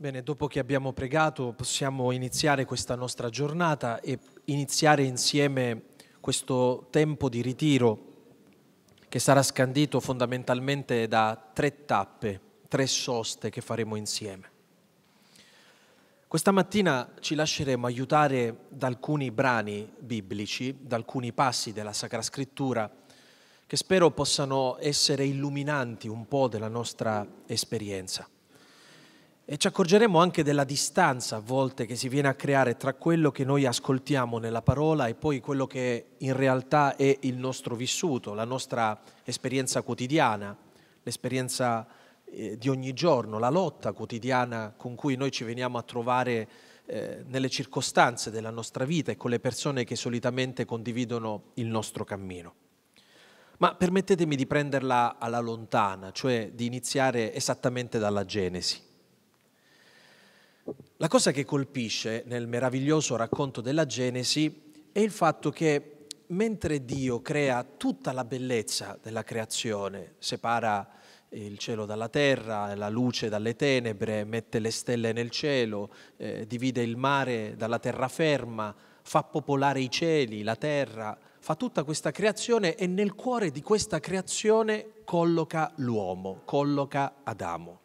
Bene, dopo che abbiamo pregato possiamo iniziare questa nostra giornata e iniziare insieme questo tempo di ritiro che sarà scandito fondamentalmente da tre tappe, tre soste che faremo insieme. Questa mattina ci lasceremo aiutare da alcuni brani biblici, da alcuni passi della Sacra Scrittura che spero possano essere illuminanti un po' della nostra esperienza. E ci accorgeremo anche della distanza a volte che si viene a creare tra quello che noi ascoltiamo nella parola e poi quello che in realtà è il nostro vissuto, la nostra esperienza quotidiana, l'esperienza eh, di ogni giorno, la lotta quotidiana con cui noi ci veniamo a trovare eh, nelle circostanze della nostra vita e con le persone che solitamente condividono il nostro cammino. Ma permettetemi di prenderla alla lontana, cioè di iniziare esattamente dalla Genesi. La cosa che colpisce nel meraviglioso racconto della Genesi è il fatto che mentre Dio crea tutta la bellezza della creazione, separa il cielo dalla terra, la luce dalle tenebre, mette le stelle nel cielo, eh, divide il mare dalla terraferma, fa popolare i cieli, la terra, fa tutta questa creazione e nel cuore di questa creazione colloca l'uomo, colloca Adamo.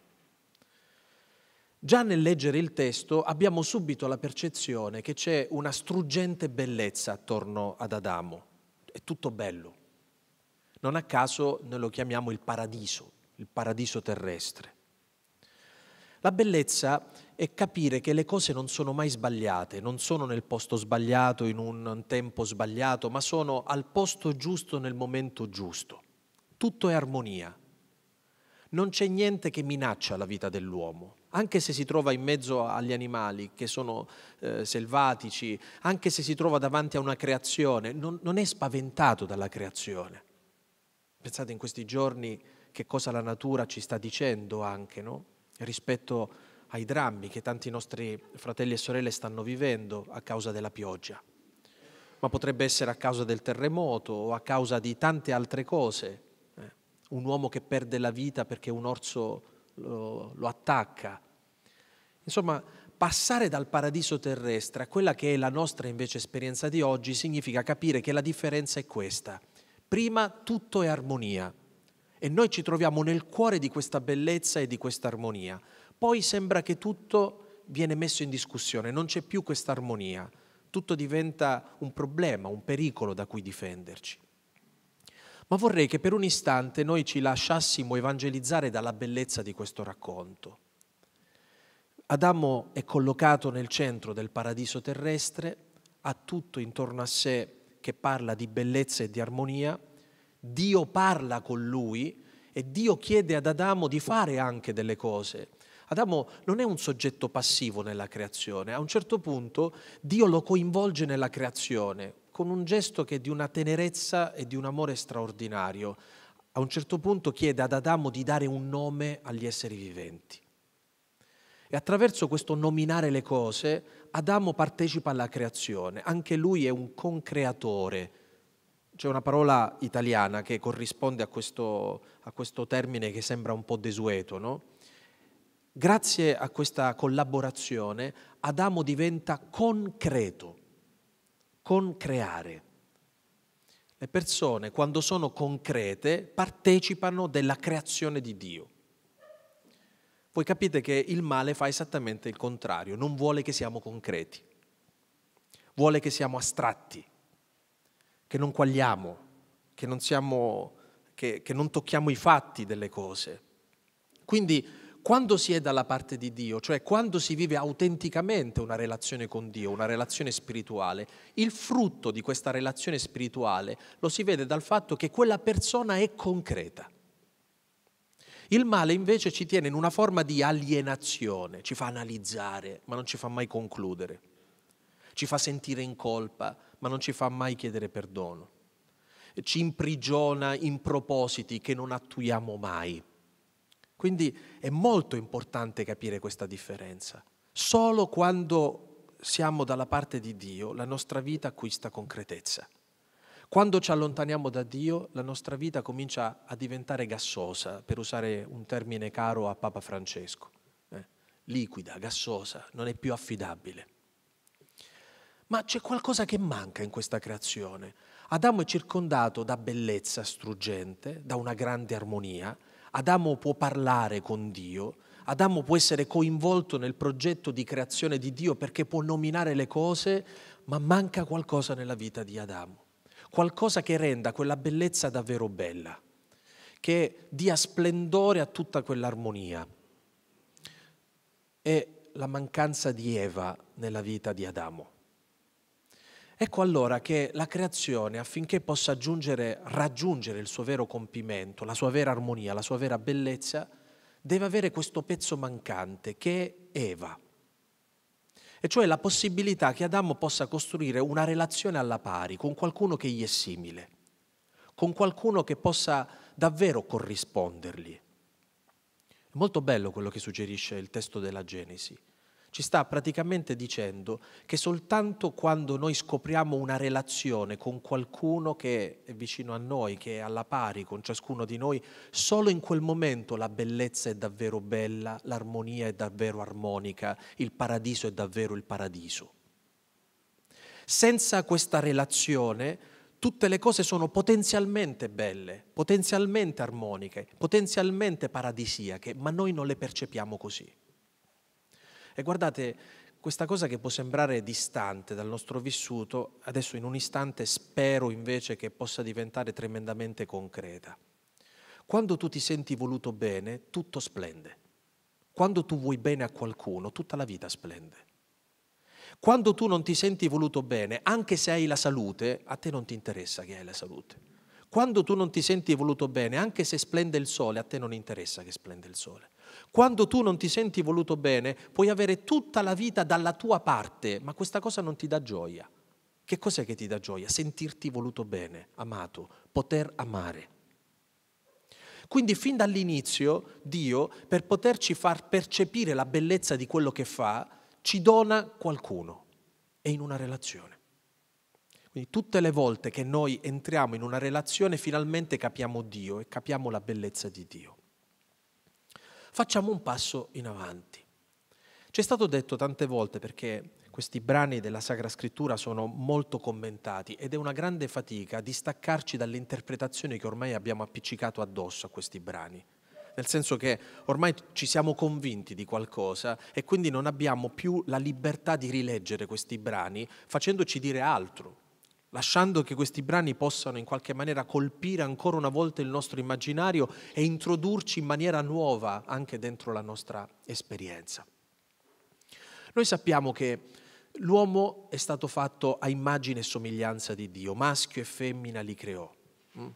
Già nel leggere il testo abbiamo subito la percezione che c'è una struggente bellezza attorno ad Adamo. È tutto bello. Non a caso noi lo chiamiamo il paradiso, il paradiso terrestre. La bellezza è capire che le cose non sono mai sbagliate, non sono nel posto sbagliato, in un tempo sbagliato, ma sono al posto giusto nel momento giusto. Tutto è armonia. Non c'è niente che minaccia la vita dell'uomo, anche se si trova in mezzo agli animali che sono eh, selvatici, anche se si trova davanti a una creazione, non, non è spaventato dalla creazione. Pensate in questi giorni che cosa la natura ci sta dicendo anche, no? rispetto ai drammi che tanti nostri fratelli e sorelle stanno vivendo a causa della pioggia, ma potrebbe essere a causa del terremoto o a causa di tante altre cose. Eh? Un uomo che perde la vita perché un orso lo, lo attacca, Insomma, passare dal paradiso terrestre a quella che è la nostra invece esperienza di oggi significa capire che la differenza è questa. Prima tutto è armonia e noi ci troviamo nel cuore di questa bellezza e di questa armonia. Poi sembra che tutto viene messo in discussione, non c'è più questa armonia, tutto diventa un problema, un pericolo da cui difenderci. Ma vorrei che per un istante noi ci lasciassimo evangelizzare dalla bellezza di questo racconto Adamo è collocato nel centro del paradiso terrestre, ha tutto intorno a sé che parla di bellezza e di armonia, Dio parla con lui e Dio chiede ad Adamo di fare anche delle cose. Adamo non è un soggetto passivo nella creazione, a un certo punto Dio lo coinvolge nella creazione con un gesto che è di una tenerezza e di un amore straordinario. A un certo punto chiede ad Adamo di dare un nome agli esseri viventi. E attraverso questo nominare le cose, Adamo partecipa alla creazione, anche lui è un concreatore. C'è una parola italiana che corrisponde a questo, a questo termine che sembra un po' desueto, no? Grazie a questa collaborazione Adamo diventa concreto, concreare. Le persone, quando sono concrete, partecipano della creazione di Dio voi capite che il male fa esattamente il contrario, non vuole che siamo concreti, vuole che siamo astratti, che non quagliamo, che non, siamo, che, che non tocchiamo i fatti delle cose. Quindi quando si è dalla parte di Dio, cioè quando si vive autenticamente una relazione con Dio, una relazione spirituale, il frutto di questa relazione spirituale lo si vede dal fatto che quella persona è concreta. Il male invece ci tiene in una forma di alienazione, ci fa analizzare, ma non ci fa mai concludere. Ci fa sentire in colpa, ma non ci fa mai chiedere perdono. Ci imprigiona in propositi che non attuiamo mai. Quindi è molto importante capire questa differenza. Solo quando siamo dalla parte di Dio la nostra vita acquista concretezza. Quando ci allontaniamo da Dio, la nostra vita comincia a diventare gassosa, per usare un termine caro a Papa Francesco, eh? liquida, gassosa, non è più affidabile. Ma c'è qualcosa che manca in questa creazione. Adamo è circondato da bellezza struggente, da una grande armonia, Adamo può parlare con Dio, Adamo può essere coinvolto nel progetto di creazione di Dio perché può nominare le cose, ma manca qualcosa nella vita di Adamo qualcosa che renda quella bellezza davvero bella, che dia splendore a tutta quell'armonia. È la mancanza di Eva nella vita di Adamo. Ecco allora che la creazione, affinché possa giungere, raggiungere il suo vero compimento, la sua vera armonia, la sua vera bellezza, deve avere questo pezzo mancante che è Eva e cioè la possibilità che Adamo possa costruire una relazione alla pari con qualcuno che gli è simile, con qualcuno che possa davvero corrispondergli. È molto bello quello che suggerisce il testo della Genesi ci sta praticamente dicendo che soltanto quando noi scopriamo una relazione con qualcuno che è vicino a noi, che è alla pari con ciascuno di noi, solo in quel momento la bellezza è davvero bella, l'armonia è davvero armonica, il paradiso è davvero il paradiso. Senza questa relazione tutte le cose sono potenzialmente belle, potenzialmente armoniche, potenzialmente paradisiache, ma noi non le percepiamo così. E guardate, questa cosa che può sembrare distante dal nostro vissuto, adesso in un istante spero invece che possa diventare tremendamente concreta. Quando tu ti senti voluto bene, tutto splende. Quando tu vuoi bene a qualcuno, tutta la vita splende. Quando tu non ti senti voluto bene, anche se hai la salute, a te non ti interessa che hai la salute. Quando tu non ti senti voluto bene, anche se splende il sole, a te non interessa che splende il sole. Quando tu non ti senti voluto bene, puoi avere tutta la vita dalla tua parte, ma questa cosa non ti dà gioia. Che cos'è che ti dà gioia? Sentirti voluto bene, amato, poter amare. Quindi fin dall'inizio Dio, per poterci far percepire la bellezza di quello che fa, ci dona qualcuno e in una relazione. Quindi tutte le volte che noi entriamo in una relazione finalmente capiamo Dio e capiamo la bellezza di Dio facciamo un passo in avanti. Ci è stato detto tante volte perché questi brani della Sacra Scrittura sono molto commentati ed è una grande fatica distaccarci dall'interpretazione che ormai abbiamo appiccicato addosso a questi brani. Nel senso che ormai ci siamo convinti di qualcosa e quindi non abbiamo più la libertà di rileggere questi brani facendoci dire altro, lasciando che questi brani possano in qualche maniera colpire ancora una volta il nostro immaginario e introdurci in maniera nuova anche dentro la nostra esperienza. Noi sappiamo che l'uomo è stato fatto a immagine e somiglianza di Dio, maschio e femmina li creò. Mm?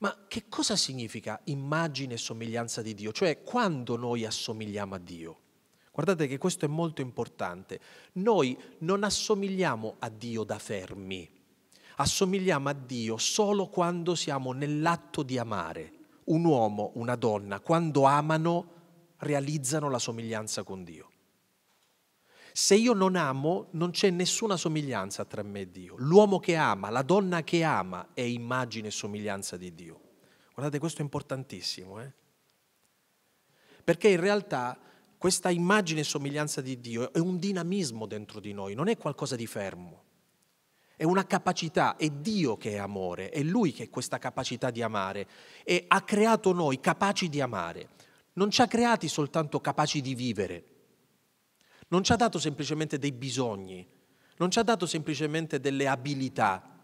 Ma che cosa significa immagine e somiglianza di Dio? Cioè quando noi assomigliamo a Dio? Guardate che questo è molto importante. Noi non assomigliamo a Dio da fermi, assomigliamo a Dio solo quando siamo nell'atto di amare. Un uomo, una donna, quando amano, realizzano la somiglianza con Dio. Se io non amo, non c'è nessuna somiglianza tra me e Dio. L'uomo che ama, la donna che ama, è immagine e somiglianza di Dio. Guardate, questo è importantissimo, eh? perché in realtà questa immagine e somiglianza di Dio è un dinamismo dentro di noi, non è qualcosa di fermo. È una capacità, è Dio che è amore, è Lui che è questa capacità di amare e ha creato noi capaci di amare. Non ci ha creati soltanto capaci di vivere, non ci ha dato semplicemente dei bisogni, non ci ha dato semplicemente delle abilità,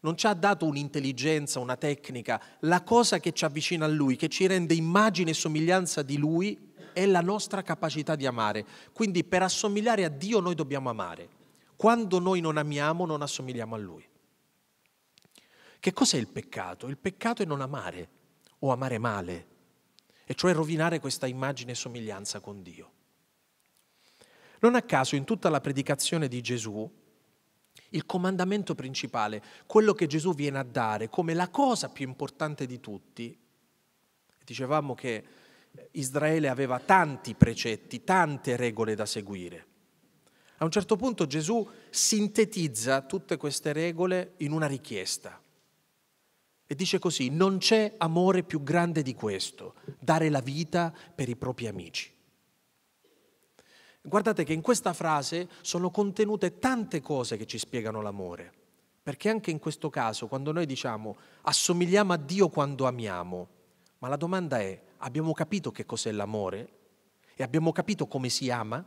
non ci ha dato un'intelligenza, una tecnica. La cosa che ci avvicina a Lui, che ci rende immagine e somiglianza di Lui, è la nostra capacità di amare. Quindi per assomigliare a Dio noi dobbiamo amare. Quando noi non amiamo non assomigliamo a Lui. Che cos'è il peccato? Il peccato è non amare o amare male, e cioè rovinare questa immagine e somiglianza con Dio. Non a caso in tutta la predicazione di Gesù, il comandamento principale, quello che Gesù viene a dare come la cosa più importante di tutti, dicevamo che Israele aveva tanti precetti, tante regole da seguire. A un certo punto Gesù sintetizza tutte queste regole in una richiesta e dice così, non c'è amore più grande di questo, dare la vita per i propri amici. Guardate che in questa frase sono contenute tante cose che ci spiegano l'amore, perché anche in questo caso quando noi diciamo assomigliamo a Dio quando amiamo, ma la domanda è abbiamo capito che cos'è l'amore e abbiamo capito come si ama,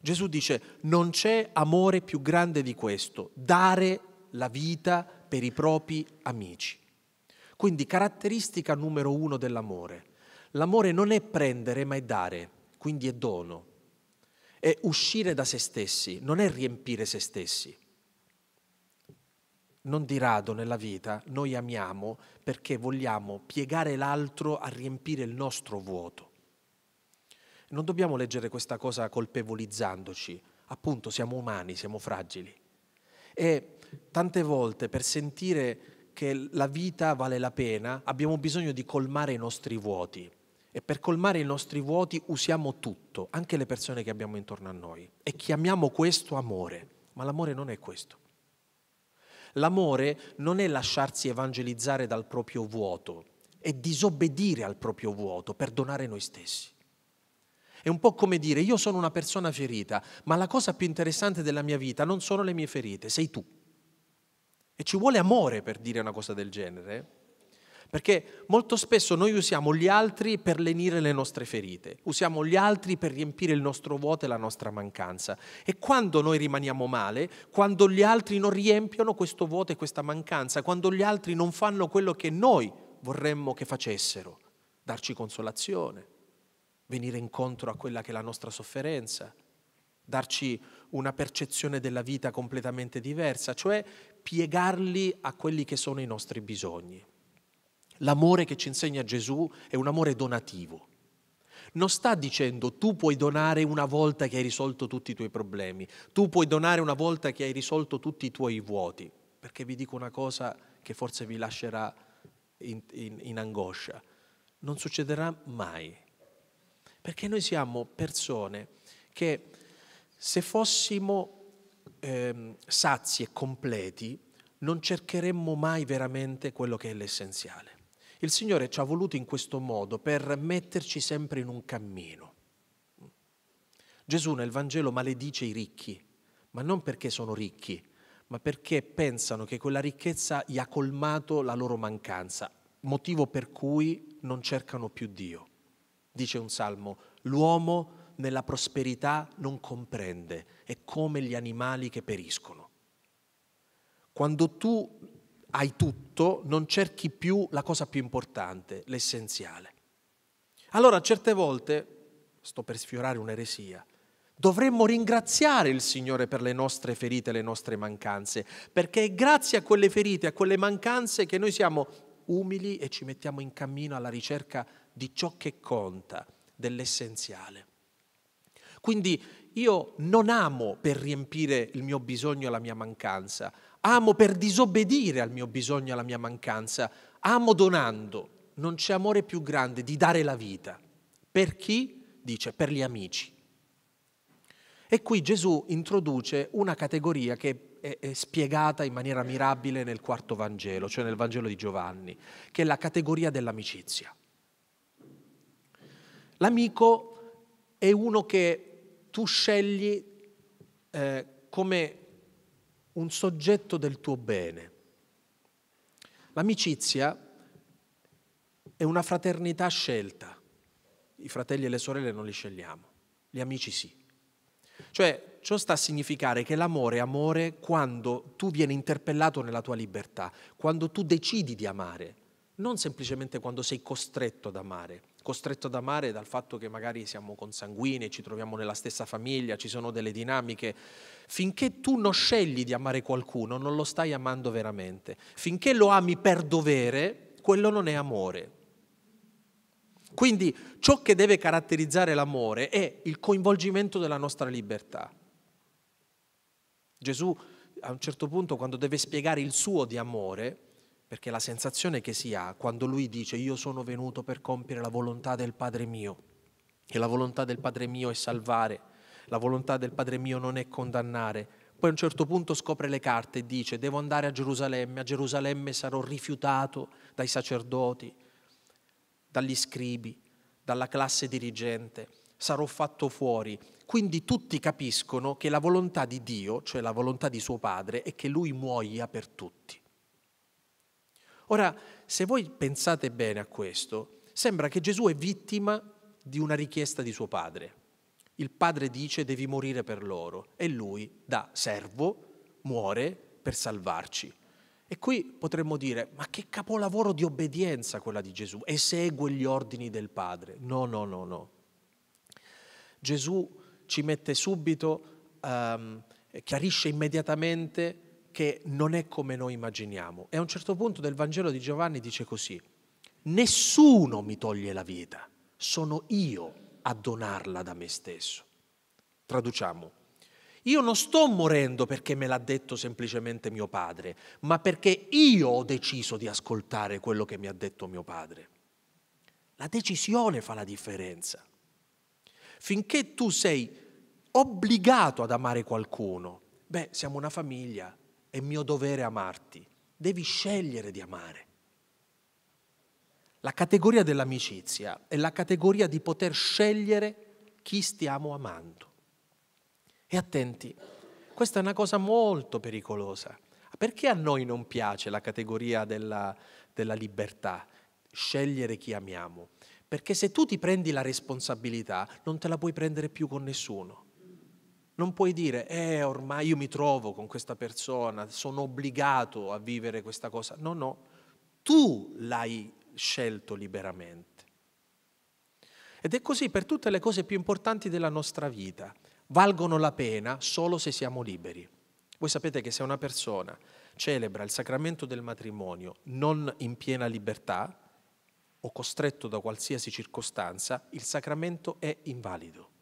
Gesù dice non c'è amore più grande di questo, dare la vita per i propri amici. Quindi caratteristica numero uno dell'amore. L'amore non è prendere ma è dare, quindi è dono. È uscire da se stessi, non è riempire se stessi non di rado nella vita noi amiamo perché vogliamo piegare l'altro a riempire il nostro vuoto. Non dobbiamo leggere questa cosa colpevolizzandoci, appunto siamo umani, siamo fragili. E tante volte per sentire che la vita vale la pena abbiamo bisogno di colmare i nostri vuoti. E per colmare i nostri vuoti usiamo tutto, anche le persone che abbiamo intorno a noi. E chiamiamo questo amore. Ma l'amore non è questo. L'amore non è lasciarsi evangelizzare dal proprio vuoto, è disobbedire al proprio vuoto, perdonare noi stessi. È un po' come dire io sono una persona ferita, ma la cosa più interessante della mia vita non sono le mie ferite, sei tu. E ci vuole amore per dire una cosa del genere. Perché molto spesso noi usiamo gli altri per lenire le nostre ferite, usiamo gli altri per riempire il nostro vuoto e la nostra mancanza. E quando noi rimaniamo male, quando gli altri non riempiono questo vuoto e questa mancanza, quando gli altri non fanno quello che noi vorremmo che facessero, darci consolazione, venire incontro a quella che è la nostra sofferenza, darci una percezione della vita completamente diversa, cioè piegarli a quelli che sono i nostri bisogni. L'amore che ci insegna Gesù è un amore donativo. Non sta dicendo tu puoi donare una volta che hai risolto tutti i tuoi problemi, tu puoi donare una volta che hai risolto tutti i tuoi vuoti, perché vi dico una cosa che forse vi lascerà in, in, in angoscia. Non succederà mai, perché noi siamo persone che se fossimo eh, sazi e completi non cercheremmo mai veramente quello che è l'essenziale. Il Signore ci ha voluto in questo modo per metterci sempre in un cammino. Gesù nel Vangelo maledice i ricchi, ma non perché sono ricchi, ma perché pensano che quella ricchezza gli ha colmato la loro mancanza, motivo per cui non cercano più Dio. Dice un salmo, l'uomo nella prosperità non comprende, è come gli animali che periscono. Quando tu hai tutto, non cerchi più la cosa più importante, l'essenziale. Allora certe volte, sto per sfiorare un'eresia, Dovremmo ringraziare il Signore per le nostre ferite e le nostre mancanze, perché è grazie a quelle ferite, a quelle mancanze che noi siamo umili e ci mettiamo in cammino alla ricerca di ciò che conta, dell'essenziale. Quindi io non amo per riempire il mio bisogno e la mia mancanza, Amo per disobbedire al mio bisogno e alla mia mancanza. Amo donando. Non c'è amore più grande di dare la vita. Per chi? Dice, per gli amici. E qui Gesù introduce una categoria che è, è spiegata in maniera mirabile nel quarto Vangelo, cioè nel Vangelo di Giovanni, che è la categoria dell'amicizia. L'amico è uno che tu scegli eh, come un soggetto del tuo bene. L'amicizia è una fraternità scelta. I fratelli e le sorelle non li scegliamo, gli amici sì. Cioè, ciò sta a significare che l'amore è amore quando tu vieni interpellato nella tua libertà, quando tu decidi di amare, non semplicemente quando sei costretto ad amare costretto ad amare dal fatto che magari siamo consanguinei, ci troviamo nella stessa famiglia, ci sono delle dinamiche. Finché tu non scegli di amare qualcuno, non lo stai amando veramente. Finché lo ami per dovere, quello non è amore. Quindi ciò che deve caratterizzare l'amore è il coinvolgimento della nostra libertà. Gesù a un certo punto quando deve spiegare il suo di amore, perché la sensazione che si ha quando lui dice io sono venuto per compiere la volontà del Padre mio, e la volontà del Padre mio è salvare, la volontà del Padre mio non è condannare, poi a un certo punto scopre le carte e dice devo andare a Gerusalemme, a Gerusalemme sarò rifiutato dai sacerdoti, dagli scribi, dalla classe dirigente, sarò fatto fuori. Quindi tutti capiscono che la volontà di Dio, cioè la volontà di suo padre, è che lui muoia per tutti. Ora, se voi pensate bene a questo, sembra che Gesù è vittima di una richiesta di suo padre. Il padre dice devi morire per loro e lui, da servo, muore per salvarci. E qui potremmo dire, ma che capolavoro di obbedienza quella di Gesù, esegue gli ordini del Padre. No, no, no, no. Gesù ci mette subito, um, chiarisce immediatamente che non è come noi immaginiamo. E a un certo punto del Vangelo di Giovanni dice così, nessuno mi toglie la vita, sono io a donarla da me stesso. Traduciamo, io non sto morendo perché me l'ha detto semplicemente mio padre, ma perché io ho deciso di ascoltare quello che mi ha detto mio padre. La decisione fa la differenza. Finché tu sei obbligato ad amare qualcuno, beh, siamo una famiglia, è mio dovere amarti, devi scegliere di amare. La categoria dell'amicizia è la categoria di poter scegliere chi stiamo amando. E attenti, questa è una cosa molto pericolosa. Perché a noi non piace la categoria della, della libertà, scegliere chi amiamo? Perché se tu ti prendi la responsabilità non te la puoi prendere più con nessuno. Non puoi dire, eh, ormai io mi trovo con questa persona, sono obbligato a vivere questa cosa. No, no, tu l'hai scelto liberamente. Ed è così per tutte le cose più importanti della nostra vita. Valgono la pena solo se siamo liberi. Voi sapete che se una persona celebra il sacramento del matrimonio non in piena libertà o costretto da qualsiasi circostanza, il sacramento è invalido.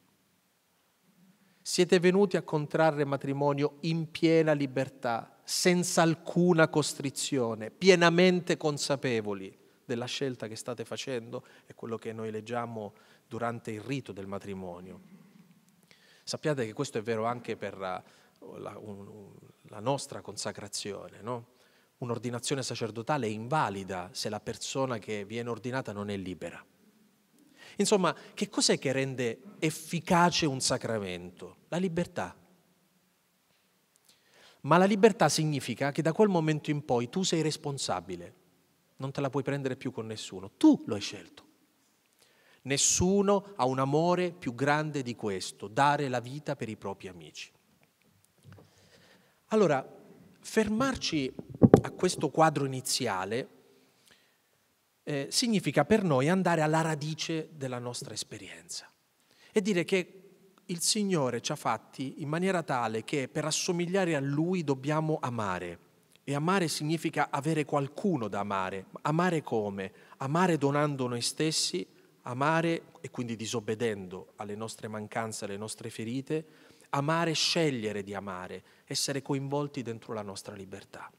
Siete venuti a contrarre matrimonio in piena libertà, senza alcuna costrizione, pienamente consapevoli della scelta che state facendo è quello che noi leggiamo durante il rito del matrimonio. Sappiate che questo è vero anche per eh, la, la, un, la nostra consacrazione. No? Un'ordinazione sacerdotale è invalida se la persona che viene ordinata non è libera. Insomma, che cos'è che rende efficace un sacramento? La libertà. Ma la libertà significa che da quel momento in poi tu sei responsabile, non te la puoi prendere più con nessuno, tu lo hai scelto. Nessuno ha un amore più grande di questo, dare la vita per i propri amici. Allora, fermarci a questo quadro iniziale eh, significa per noi andare alla radice della nostra esperienza e dire che il Signore ci ha fatti in maniera tale che per assomigliare a Lui dobbiamo amare. E amare significa avere qualcuno da amare. Amare come? Amare donando noi stessi, amare e quindi disobbedendo alle nostre mancanze, alle nostre ferite, amare scegliere di amare, essere coinvolti dentro la nostra libertà.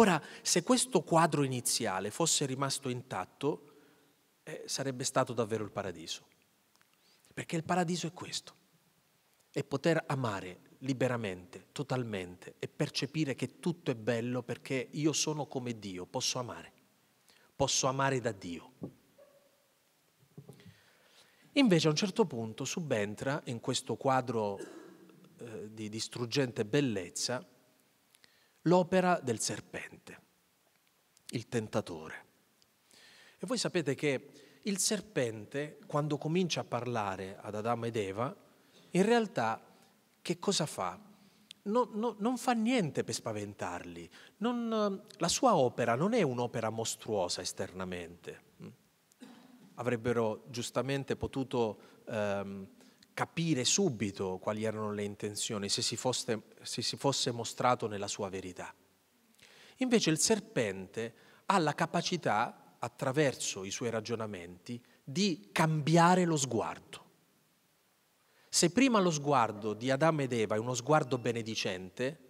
Ora, se questo quadro iniziale fosse rimasto intatto, eh, sarebbe stato davvero il paradiso. Perché il paradiso è questo, è poter amare liberamente, totalmente e percepire che tutto è bello perché io sono come Dio, posso amare, posso amare da Dio. Invece a un certo punto subentra in questo quadro eh, di distruggente bellezza l'opera del serpente, il tentatore. E voi sapete che il serpente, quando comincia a parlare ad Adamo ed Eva, in realtà che cosa fa? No, no, non fa niente per spaventarli. Non, la sua opera non è un'opera mostruosa esternamente. Avrebbero giustamente potuto ehm, capire subito quali erano le intenzioni, se si, fosse, se si fosse mostrato nella sua verità. Invece il serpente ha la capacità, attraverso i suoi ragionamenti, di cambiare lo sguardo. Se prima lo sguardo di Adamo ed Eva è uno sguardo benedicente,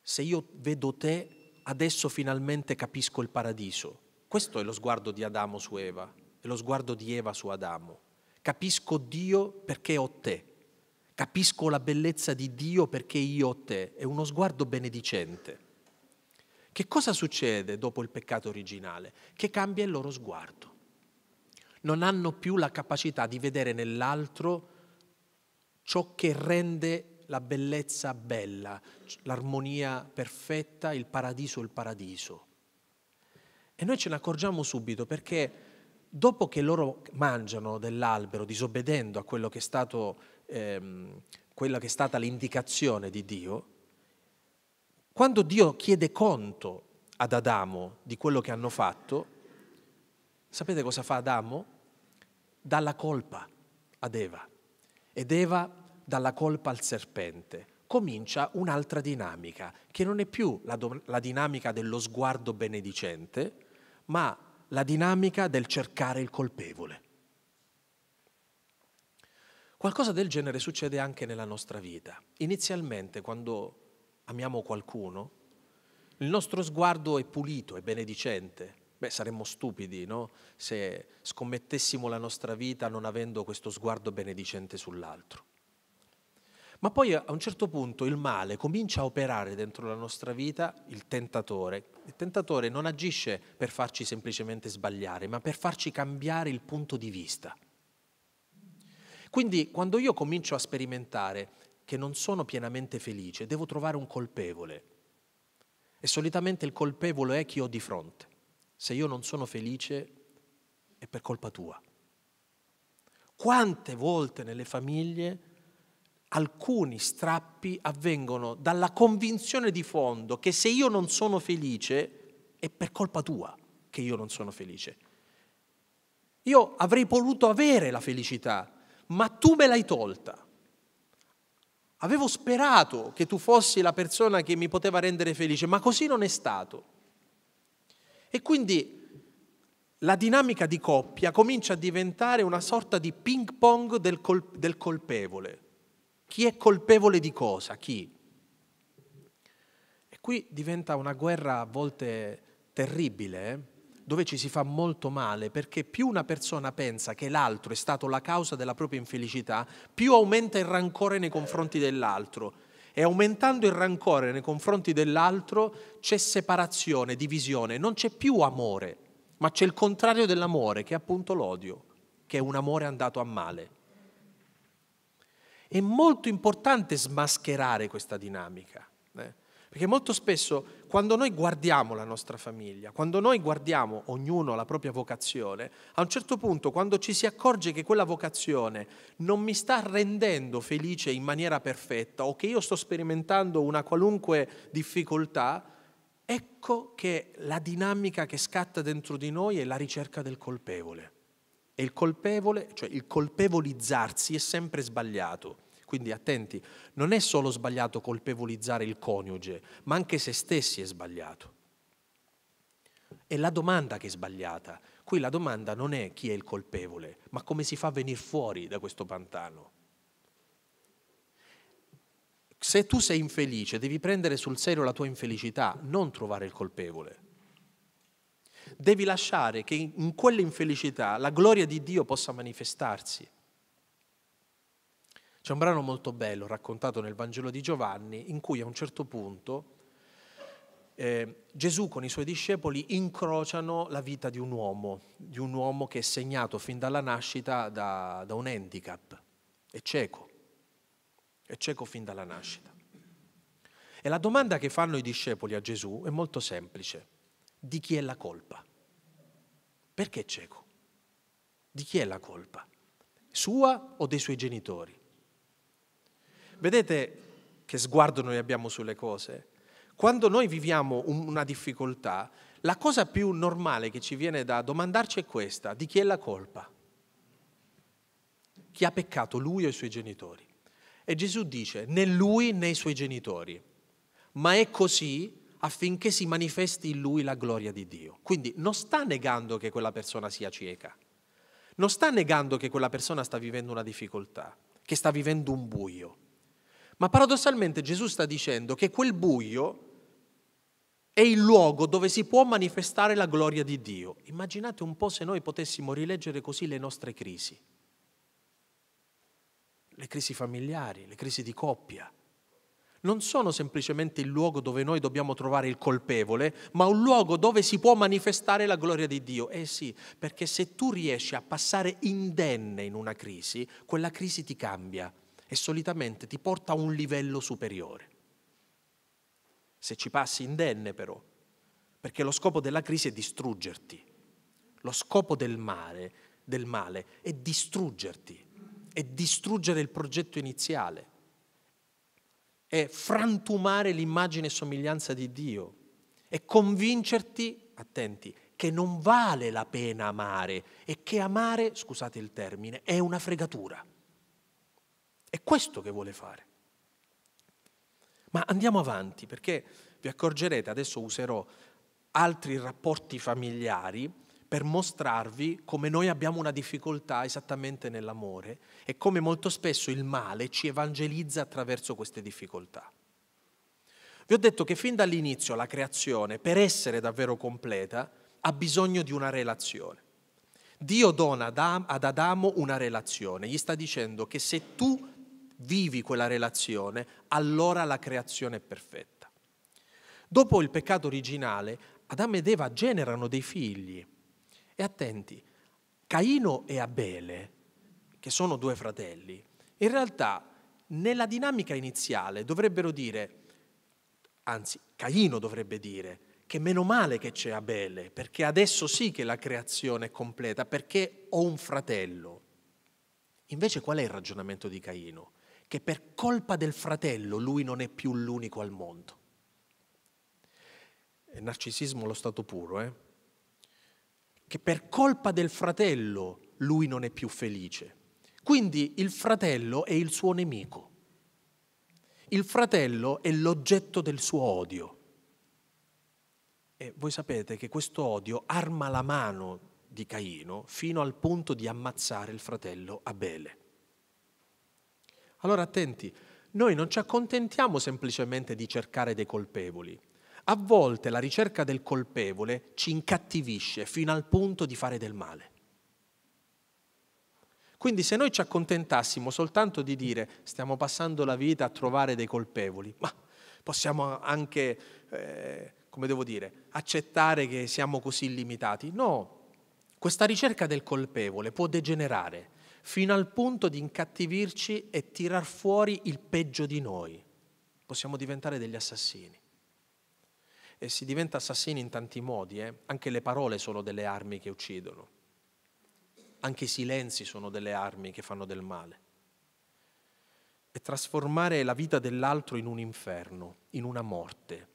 se io vedo te, adesso finalmente capisco il paradiso. Questo è lo sguardo di Adamo su Eva, è lo sguardo di Eva su Adamo. Capisco Dio perché ho te. Capisco la bellezza di Dio perché io ho te. È uno sguardo benedicente. Che cosa succede dopo il peccato originale? Che cambia il loro sguardo. Non hanno più la capacità di vedere nell'altro ciò che rende la bellezza bella, l'armonia perfetta, il paradiso il paradiso. E noi ce ne accorgiamo subito perché dopo che loro mangiano dell'albero disobbedendo a quello che è stato, ehm, quella che è stata l'indicazione di Dio, quando Dio chiede conto ad Adamo di quello che hanno fatto, sapete cosa fa Adamo? Dà la colpa ad Eva ed Eva dà la colpa al serpente. Comincia un'altra dinamica che non è più la, la dinamica dello sguardo benedicente, ma la dinamica del cercare il colpevole. Qualcosa del genere succede anche nella nostra vita. Inizialmente, quando amiamo qualcuno, il nostro sguardo è pulito, è benedicente. Beh, saremmo stupidi, no? Se scommettessimo la nostra vita non avendo questo sguardo benedicente sull'altro. Ma poi a un certo punto il male comincia a operare dentro la nostra vita, il tentatore, il tentatore non agisce per farci semplicemente sbagliare, ma per farci cambiare il punto di vista. Quindi quando io comincio a sperimentare che non sono pienamente felice, devo trovare un colpevole. E solitamente il colpevole è chi ho di fronte. Se io non sono felice è per colpa tua. Quante volte nelle famiglie alcuni strappi avvengono dalla convinzione di fondo che se io non sono felice è per colpa tua che io non sono felice. Io avrei voluto avere la felicità, ma tu me l'hai tolta. Avevo sperato che tu fossi la persona che mi poteva rendere felice, ma così non è stato. E quindi la dinamica di coppia comincia a diventare una sorta di ping pong del, colpevole. Chi è colpevole di cosa? Chi? E qui diventa una guerra a volte terribile, eh, dove ci si fa molto male, perché più una persona pensa che l'altro è stato la causa della propria infelicità, più aumenta il rancore nei confronti dell'altro. E aumentando il rancore nei confronti dell'altro c'è separazione, divisione, non c'è più amore, ma c'è il contrario dell'amore, che è appunto l'odio, che è un amore andato a male. È molto importante smascherare questa dinamica, eh? perché molto spesso quando noi guardiamo la nostra famiglia, quando noi guardiamo ognuno la propria vocazione, a un certo punto quando ci si accorge che quella vocazione non mi sta rendendo felice in maniera perfetta o che io sto sperimentando una qualunque difficoltà, ecco che la dinamica che scatta dentro di noi è la ricerca del colpevole. E il colpevole, cioè il colpevolizzarsi è sempre sbagliato. Quindi attenti, non è solo sbagliato colpevolizzare il coniuge, ma anche se stessi è sbagliato. È la domanda che è sbagliata. Qui la domanda non è chi è il colpevole, ma come si fa a venire fuori da questo pantano. Se tu sei infelice, devi prendere sul serio la tua infelicità, non trovare il colpevole. Devi lasciare che in quell'infelicità la gloria di Dio possa manifestarsi. C'è un brano molto bello raccontato nel Vangelo di Giovanni in cui a un certo punto eh, Gesù con i suoi discepoli incrociano la vita di un uomo, di un uomo che è segnato fin dalla nascita da, da un handicap, è cieco, è cieco fin dalla nascita. E la domanda che fanno i discepoli a Gesù è molto semplice. Di chi è la colpa? Perché è cieco? Di chi è la colpa? Sua o dei suoi genitori? Vedete che sguardo noi abbiamo sulle cose? Quando noi viviamo una difficoltà, la cosa più normale che ci viene da domandarci è questa, di chi è la colpa? Chi ha peccato, lui o i suoi genitori? E Gesù dice, né lui né i suoi genitori, ma è così affinché si manifesti in lui la gloria di Dio. Quindi non sta negando che quella persona sia cieca, non sta negando che quella persona sta vivendo una difficoltà, che sta vivendo un buio ma paradossalmente Gesù sta dicendo che quel buio è il luogo dove si può manifestare la gloria di Dio. Immaginate un po' se noi potessimo rileggere così le nostre crisi, le crisi familiari, le crisi di coppia. Non sono semplicemente il luogo dove noi dobbiamo trovare il colpevole, ma un luogo dove si può manifestare la gloria di Dio. Eh sì, perché se tu riesci a passare indenne in una crisi, quella crisi ti cambia e solitamente ti porta a un livello superiore. Se ci passi indenne però, perché lo scopo della crisi è distruggerti, lo scopo del male, del male è distruggerti, è distruggere il progetto iniziale, è frantumare l'immagine e somiglianza di Dio, è convincerti, attenti, che non vale la pena amare e che amare, scusate il termine, è una fregatura. È questo che vuole fare. Ma andiamo avanti perché vi accorgerete, adesso userò altri rapporti familiari per mostrarvi come noi abbiamo una difficoltà esattamente nell'amore e come molto spesso il male ci evangelizza attraverso queste difficoltà. Vi ho detto che fin dall'inizio la creazione, per essere davvero completa, ha bisogno di una relazione. Dio dona ad Adamo una relazione, gli sta dicendo che se tu vivi quella relazione, allora la creazione è perfetta. Dopo il peccato originale, Adamo ed Eva generano dei figli. E attenti, Caino e Abele, che sono due fratelli, in realtà nella dinamica iniziale dovrebbero dire, anzi Caino dovrebbe dire, che meno male che c'è Abele, perché adesso sì che la creazione è completa, perché ho un fratello. Invece qual è il ragionamento di Caino? che per colpa del fratello lui non è più l'unico al mondo. È narcisismo lo stato puro, eh? Che per colpa del fratello lui non è più felice. Quindi il fratello è il suo nemico. Il fratello è l'oggetto del suo odio. E voi sapete che questo odio arma la mano di Caino fino al punto di ammazzare il fratello Abele. Allora attenti, noi non ci accontentiamo semplicemente di cercare dei colpevoli. A volte la ricerca del colpevole ci incattivisce fino al punto di fare del male. Quindi se noi ci accontentassimo soltanto di dire stiamo passando la vita a trovare dei colpevoli, ma possiamo anche, eh, come devo dire, accettare che siamo così limitati. No, questa ricerca del colpevole può degenerare fino al punto di incattivirci e tirar fuori il peggio di noi. Possiamo diventare degli assassini. E si diventa assassini in tanti modi, eh? anche le parole sono delle armi che uccidono, anche i silenzi sono delle armi che fanno del male. E trasformare la vita dell'altro in un inferno, in una morte.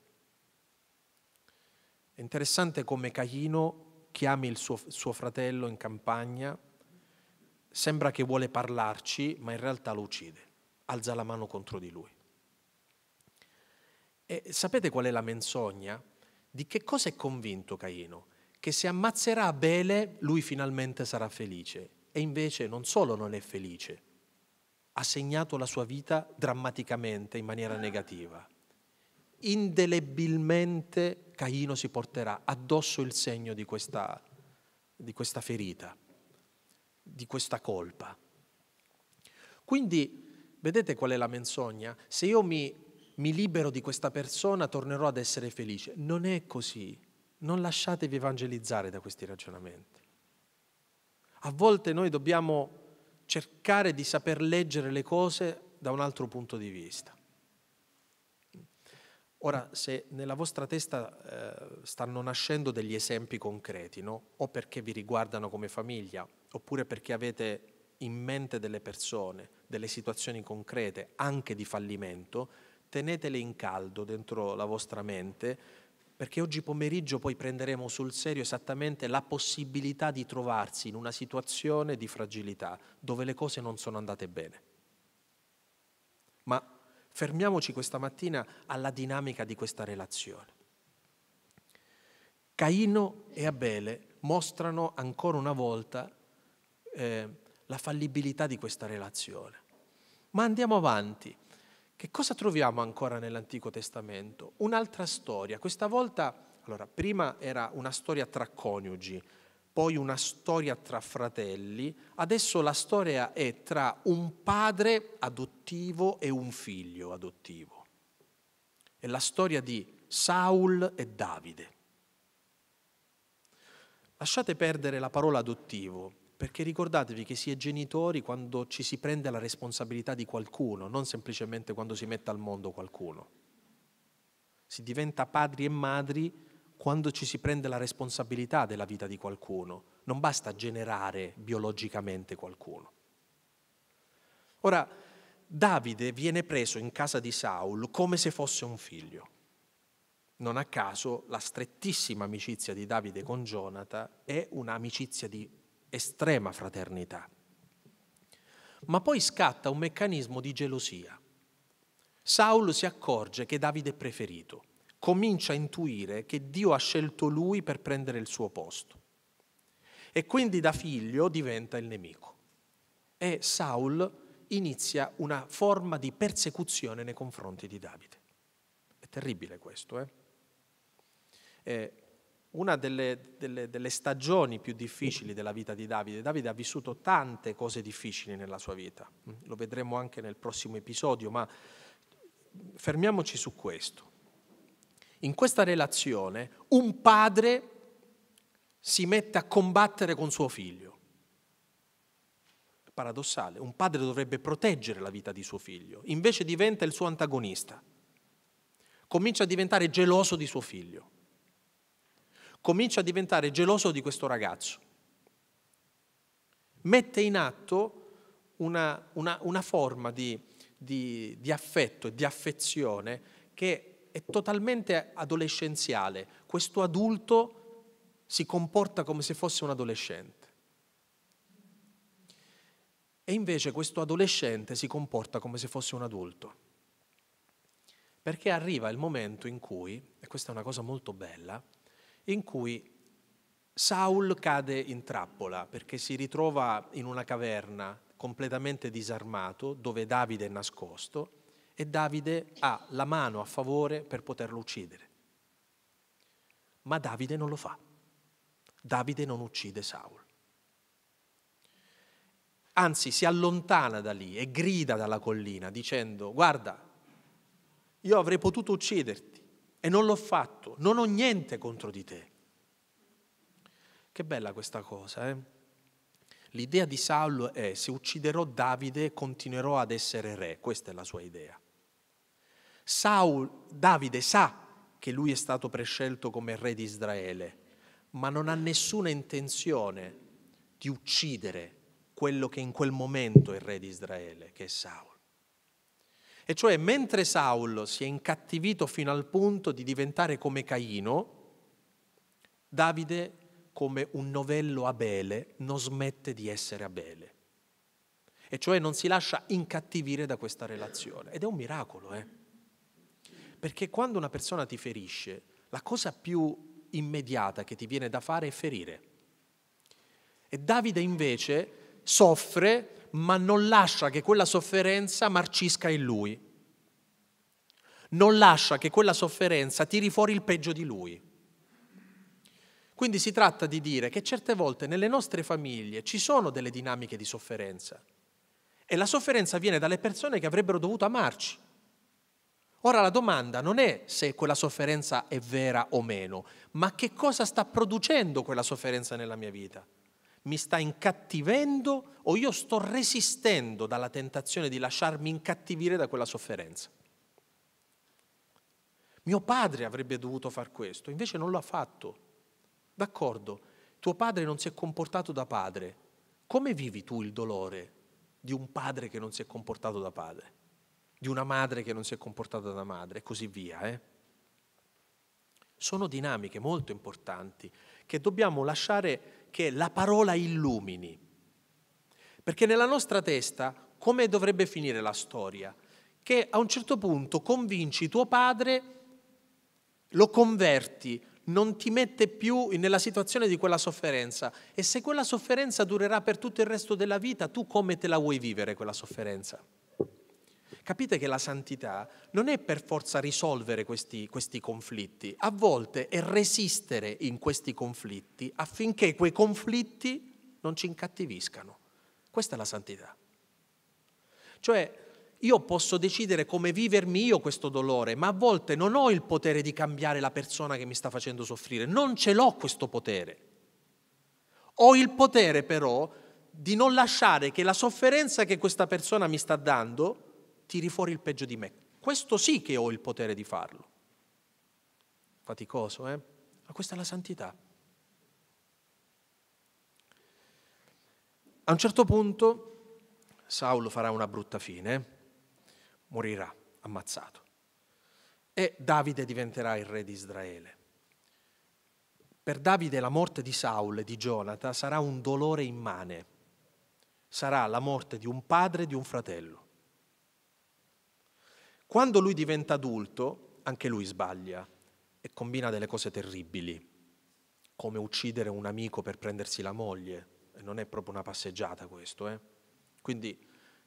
È interessante come Caino chiami il suo, suo fratello in campagna sembra che vuole parlarci, ma in realtà lo uccide, alza la mano contro di lui. E sapete qual è la menzogna? Di che cosa è convinto Caino? Che se ammazzerà Abele lui finalmente sarà felice. E invece non solo non è felice, ha segnato la sua vita drammaticamente in maniera negativa. Indelebilmente Caino si porterà addosso il segno di questa, di questa ferita di questa colpa. Quindi, vedete qual è la menzogna? Se io mi, mi libero di questa persona, tornerò ad essere felice. Non è così. Non lasciatevi evangelizzare da questi ragionamenti. A volte noi dobbiamo cercare di saper leggere le cose da un altro punto di vista. Ora, se nella vostra testa eh, stanno nascendo degli esempi concreti, no? o perché vi riguardano come famiglia, oppure perché avete in mente delle persone, delle situazioni concrete, anche di fallimento, tenetele in caldo dentro la vostra mente, perché oggi pomeriggio poi prenderemo sul serio esattamente la possibilità di trovarsi in una situazione di fragilità, dove le cose non sono andate bene. Fermiamoci questa mattina alla dinamica di questa relazione. Caino e Abele mostrano ancora una volta eh, la fallibilità di questa relazione. Ma andiamo avanti. Che cosa troviamo ancora nell'Antico Testamento? Un'altra storia. Questa volta, allora, prima era una storia tra coniugi, poi una storia tra fratelli, adesso la storia è tra un padre adottivo e un figlio adottivo. È la storia di Saul e Davide. Lasciate perdere la parola adottivo, perché ricordatevi che si è genitori quando ci si prende la responsabilità di qualcuno, non semplicemente quando si mette al mondo qualcuno. Si diventa padri e madri quando ci si prende la responsabilità della vita di qualcuno, non basta generare biologicamente qualcuno. Ora, Davide viene preso in casa di Saul come se fosse un figlio. Non a caso la strettissima amicizia di Davide con Jonathan è un'amicizia di estrema fraternità. Ma poi scatta un meccanismo di gelosia. Saul si accorge che Davide è preferito comincia a intuire che Dio ha scelto lui per prendere il suo posto. E quindi da figlio diventa il nemico. E Saul inizia una forma di persecuzione nei confronti di Davide. È terribile questo, eh? È una delle, delle, delle, stagioni più difficili della vita di Davide. Davide ha vissuto tante cose difficili nella sua vita, lo vedremo anche nel prossimo episodio, ma fermiamoci su questo. In questa relazione un padre si mette a combattere con suo figlio. Paradossale, un padre dovrebbe proteggere la vita di suo figlio, invece diventa il suo antagonista. Comincia a diventare geloso di suo figlio. Comincia a diventare geloso di questo ragazzo. Mette in atto una, una, una forma di, di, di affetto e di affezione che è totalmente adolescenziale. Questo adulto si comporta come se fosse un adolescente. E invece questo adolescente si comporta come se fosse un adulto. Perché arriva il momento in cui, e questa è una cosa molto bella, in cui Saul cade in trappola perché si ritrova in una caverna completamente disarmato dove Davide è nascosto e Davide ha la mano a favore per poterlo uccidere. Ma Davide non lo fa. Davide non uccide Saul. Anzi, si allontana da lì e grida dalla collina dicendo, guarda, io avrei potuto ucciderti e non l'ho fatto, non ho niente contro di te. Che bella questa cosa, eh? L'idea di Saul è se ucciderò Davide continuerò ad essere re, questa è la sua idea. Saul, Davide sa che lui è stato prescelto come re di Israele, ma non ha nessuna intenzione di uccidere quello che in quel momento è il re di Israele, che è Saul. E cioè mentre Saul si è incattivito fino al punto di diventare come Caino, Davide, come un novello Abele, non smette di essere Abele. E cioè non si lascia incattivire da questa relazione. Ed è un miracolo, eh? Perché quando una persona ti ferisce, la cosa più immediata che ti viene da fare è ferire. E Davide invece soffre, ma non lascia che quella sofferenza marcisca in lui. Non lascia che quella sofferenza tiri fuori il peggio di lui. Quindi si tratta di dire che certe volte nelle nostre famiglie ci sono delle dinamiche di sofferenza e la sofferenza viene dalle persone che avrebbero dovuto amarci. Ora la domanda non è se quella sofferenza è vera o meno, ma che cosa sta producendo quella sofferenza nella mia vita? Mi sta incattivendo o io sto resistendo dalla tentazione di lasciarmi incattivire da quella sofferenza? Mio padre avrebbe dovuto far questo, invece non lo ha fatto. D'accordo, tuo padre non si è comportato da padre. Come vivi tu il dolore di un padre che non si è comportato da padre? di una madre che non si è comportata da madre e così via. Eh? Sono dinamiche molto importanti che dobbiamo lasciare che la parola illumini. Perché nella nostra testa come dovrebbe finire la storia? Che a un certo punto convinci tuo padre, lo converti, non ti mette più nella situazione di quella sofferenza e se quella sofferenza durerà per tutto il resto della vita, tu come te la vuoi vivere quella sofferenza? Capite che la santità non è per forza risolvere questi, questi conflitti, a volte è resistere in questi conflitti affinché quei conflitti non ci incattiviscano. Questa è la santità. Cioè, io posso decidere come vivermi io questo dolore, ma a volte non ho il potere di cambiare la persona che mi sta facendo soffrire, non ce l'ho questo potere. Ho il potere però di non lasciare che la sofferenza che questa persona mi sta dando tiri fuori il peggio di me. Questo sì che ho il potere di farlo. Faticoso, eh? Ma questa è la santità. A un certo punto Saulo farà una brutta fine, morirà ammazzato e Davide diventerà il re di Israele. Per Davide la morte di Saul e di Jonata sarà un dolore immane, sarà la morte di un padre e di un fratello. Quando lui diventa adulto, anche lui sbaglia e combina delle cose terribili, come uccidere un amico per prendersi la moglie. E non è proprio una passeggiata questo, eh? Quindi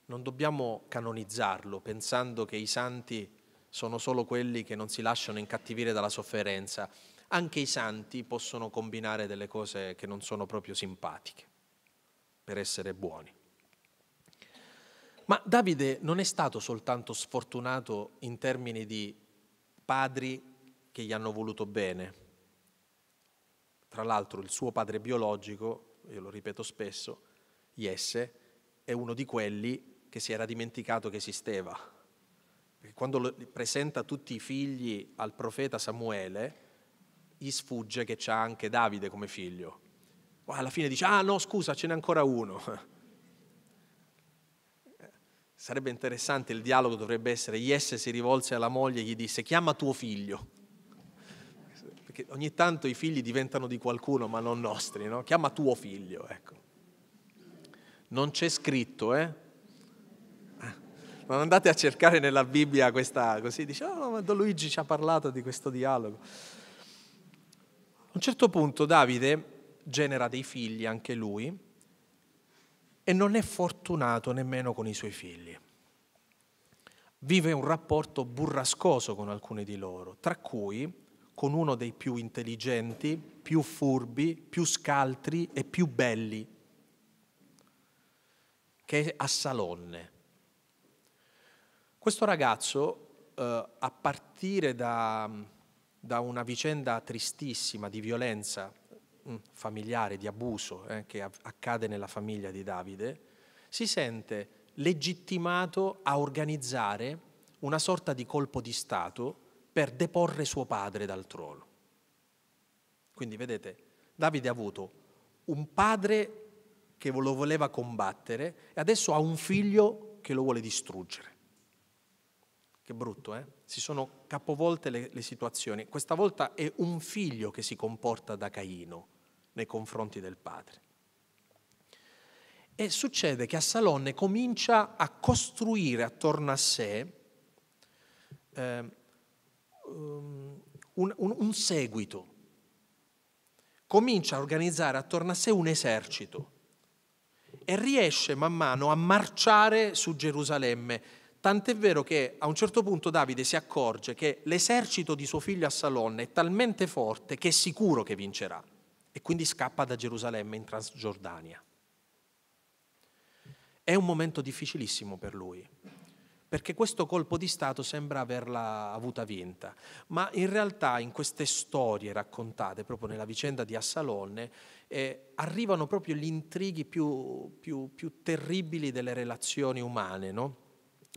non dobbiamo canonizzarlo pensando che i santi sono solo quelli che non si lasciano incattivire dalla sofferenza. Anche i santi possono combinare delle cose che non sono proprio simpatiche, per essere buoni. Ma Davide non è stato soltanto sfortunato in termini di padri che gli hanno voluto bene. Tra l'altro il suo padre biologico, io lo ripeto spesso, Jesse, è uno di quelli che si era dimenticato che esisteva. Perché quando presenta tutti i figli al profeta Samuele, gli sfugge che c'ha anche Davide come figlio. Alla fine dice, ah no scusa, ce n'è ancora uno. Sarebbe interessante, il dialogo dovrebbe essere, Yes si rivolse alla moglie e gli disse chiama tuo figlio, perché ogni tanto i figli diventano di qualcuno ma non nostri, no? chiama tuo figlio. Ecco. Non c'è scritto, eh? Non andate a cercare nella Bibbia questa così, dice, oh, ma Don Luigi ci ha parlato di questo dialogo. A un certo punto Davide genera dei figli anche lui, e non è fortunato nemmeno con i suoi figli. Vive un rapporto burrascoso con alcuni di loro, tra cui con uno dei più intelligenti, più furbi, più scaltri e più belli, che è Salonne. Questo ragazzo, eh, a partire da, da una vicenda tristissima di violenza familiare, di abuso eh, che accade nella famiglia di Davide, si sente legittimato a organizzare una sorta di colpo di Stato per deporre suo padre dal trono. Quindi vedete, Davide ha avuto un padre che lo voleva combattere e adesso ha un figlio che lo vuole distruggere. Che brutto, eh? Si sono capovolte le, le situazioni. Questa volta è un figlio che si comporta da Caino nei confronti del padre. E succede che Assalonne comincia a costruire attorno a sé eh, un, un, un seguito, comincia a organizzare attorno a sé un esercito e riesce man mano a marciare su Gerusalemme. Tant'è vero che a un certo punto Davide si accorge che l'esercito di suo figlio Assalonne è talmente forte che è sicuro che vincerà e quindi scappa da Gerusalemme in Transgiordania. È un momento difficilissimo per lui, perché questo colpo di Stato sembra averla avuta vinta, ma in realtà in queste storie raccontate, proprio nella vicenda di Assalonne, eh, arrivano proprio gli intrighi più, più, più terribili delle relazioni umane, no?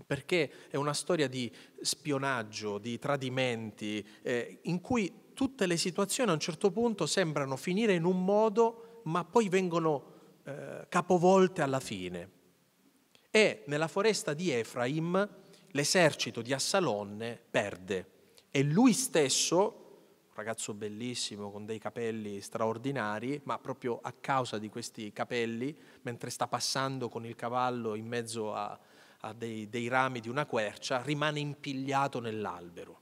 perché è una storia di spionaggio, di tradimenti, eh, in cui tutte le situazioni a un certo punto sembrano finire in un modo, ma poi vengono eh, capovolte alla fine. E nella foresta di Efraim l'esercito di Assalonne perde e lui stesso, un ragazzo bellissimo con dei capelli straordinari, ma proprio a causa di questi capelli, mentre sta passando con il cavallo in mezzo a, a dei, dei rami di una quercia, rimane impigliato nell'albero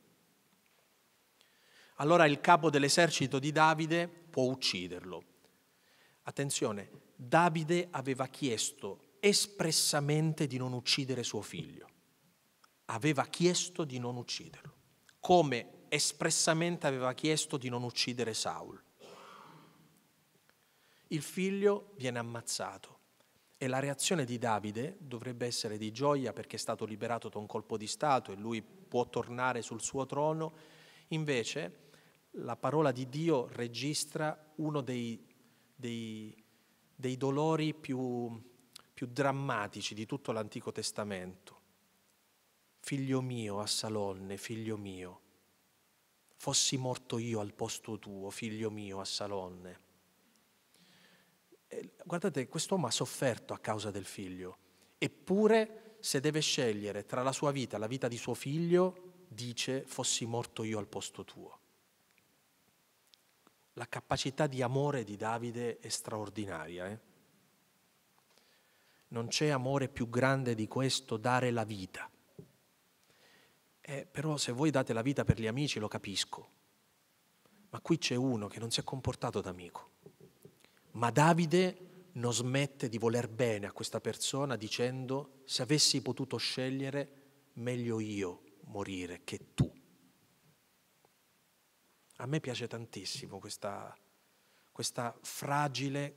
allora il capo dell'esercito di Davide può ucciderlo. Attenzione, Davide aveva chiesto espressamente di non uccidere suo figlio. Aveva chiesto di non ucciderlo, come espressamente aveva chiesto di non uccidere Saul. Il figlio viene ammazzato e la reazione di Davide dovrebbe essere di gioia perché è stato liberato da un colpo di Stato e lui può tornare sul suo trono. Invece la parola di Dio registra uno dei, dei, dei dolori più, più drammatici di tutto l'Antico Testamento. Figlio mio, Assalonne, figlio mio, fossi morto io al posto tuo, figlio mio, Assalonne. E eh, guardate, quest'uomo ha sofferto a causa del figlio, eppure se deve scegliere tra la sua vita e la vita di suo figlio, dice fossi morto io al posto tuo la capacità di amore di Davide è straordinaria. Eh? Non c'è amore più grande di questo, dare la vita. Eh, però se voi date la vita per gli amici lo capisco, ma qui c'è uno che non si è comportato da amico. Ma Davide non smette di voler bene a questa persona dicendo se avessi potuto scegliere meglio io morire che tu. A me piace tantissimo questa, questa fragile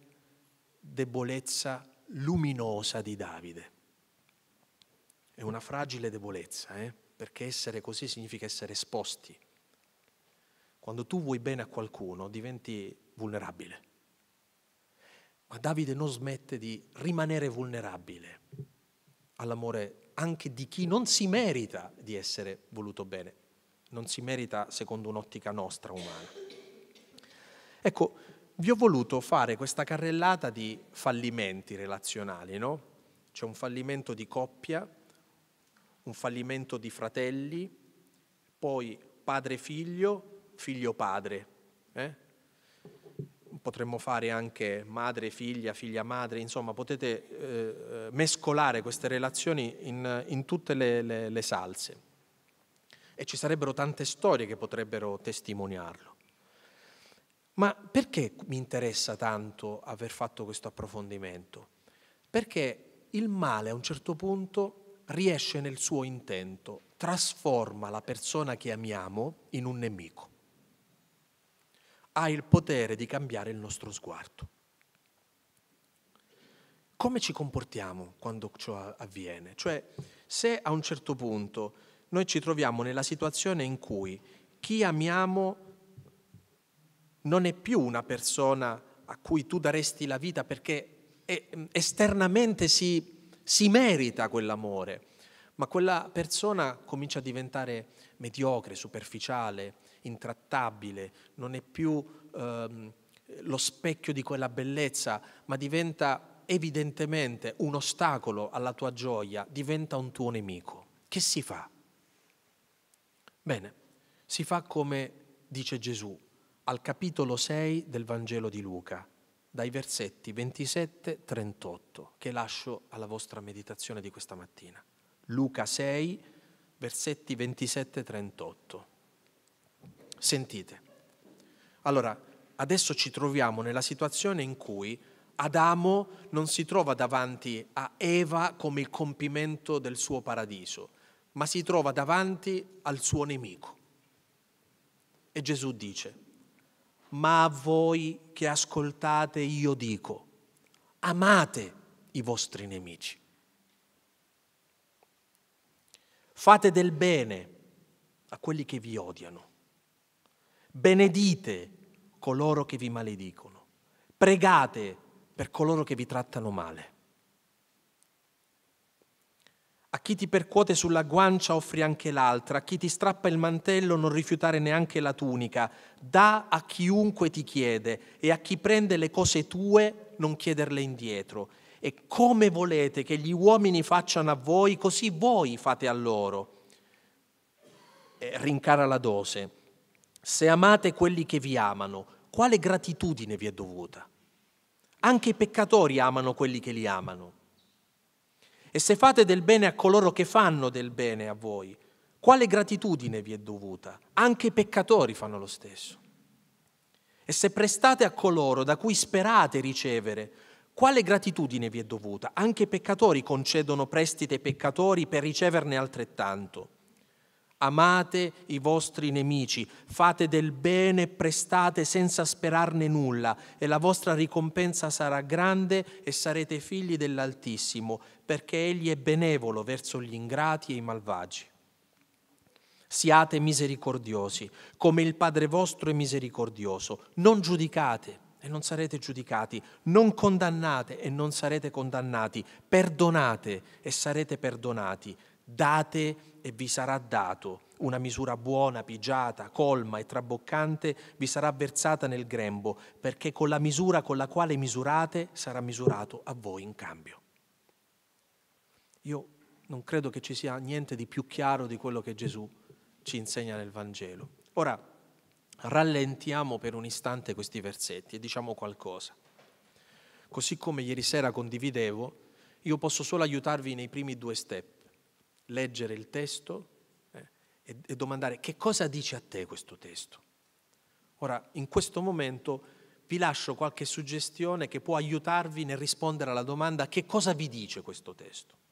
debolezza luminosa di Davide. È una fragile debolezza, eh? perché essere così significa essere esposti. Quando tu vuoi bene a qualcuno diventi vulnerabile. Ma Davide non smette di rimanere vulnerabile all'amore anche di chi non si merita di essere voluto bene, non si merita secondo un'ottica nostra umana. Ecco, vi ho voluto fare questa carrellata di fallimenti relazionali, no? C'è un fallimento di coppia, un fallimento di fratelli, poi padre-figlio, figlio-padre. Eh? Potremmo fare anche madre-figlia, figlia-madre, insomma potete eh, mescolare queste relazioni in, in tutte le, le, le salse e ci sarebbero tante storie che potrebbero testimoniarlo. Ma perché mi interessa tanto aver fatto questo approfondimento? Perché il male a un certo punto riesce nel suo intento, trasforma la persona che amiamo in un nemico. Ha il potere di cambiare il nostro sguardo. Come ci comportiamo quando ciò avviene? Cioè, se a un certo punto noi ci troviamo nella situazione in cui chi amiamo non è più una persona a cui tu daresti la vita perché mm, esternamente si, si merita quell'amore, ma quella persona comincia a diventare mediocre, superficiale, intrattabile, non è più ehm, lo specchio di quella bellezza, ma diventa evidentemente un ostacolo alla tua gioia, diventa un tuo nemico. Che si fa? Bene, si fa come dice Gesù al capitolo 6 del Vangelo di Luca, dai versetti 27-38, che lascio alla vostra meditazione di questa mattina. Luca 6, versetti 27-38. Sentite. Allora, adesso ci troviamo nella situazione in cui Adamo non si trova davanti a Eva come il compimento del suo paradiso, ma si trova davanti al suo nemico. E Gesù dice, ma a voi che ascoltate io dico, amate i vostri nemici. Fate del bene a quelli che vi odiano. Benedite coloro che vi maledicono. Pregate per coloro che vi trattano male. A chi ti percuote sulla guancia offri anche l'altra, a chi ti strappa il mantello non rifiutare neanche la tunica. Da a chiunque ti chiede e a chi prende le cose tue non chiederle indietro. E come volete che gli uomini facciano a voi, così voi fate a loro. E rincara la dose. Se amate quelli che vi amano, quale gratitudine vi è dovuta? Anche i peccatori amano quelli che li amano. E se fate del bene a coloro che fanno del bene a voi, quale gratitudine vi è dovuta? Anche i peccatori fanno lo stesso. E se prestate a coloro da cui sperate ricevere, quale gratitudine vi è dovuta? Anche i peccatori concedono prestiti ai peccatori per riceverne altrettanto. Amate i vostri nemici, fate del bene, prestate senza sperarne nulla e la vostra ricompensa sarà grande e sarete figli dell'Altissimo, perché Egli è benevolo verso gli ingrati e i malvagi. Siate misericordiosi, come il Padre vostro è misericordioso. Non giudicate e non sarete giudicati, non condannate e non sarete condannati, perdonate e sarete perdonati, date e vi sarà dato. Una misura buona, pigiata, colma e traboccante vi sarà versata nel grembo, perché con la misura con la quale misurate sarà misurato a voi in cambio. Io non credo che ci sia niente di più chiaro di quello che Gesù ci insegna nel Vangelo. Ora, rallentiamo per un istante questi versetti e diciamo qualcosa. Così come ieri sera condividevo, io posso solo aiutarvi nei primi due step leggere il testo eh, e, e domandare che cosa dice a te questo testo. Ora, in questo momento vi lascio qualche suggestione che può aiutarvi nel rispondere alla domanda che cosa vi dice questo testo.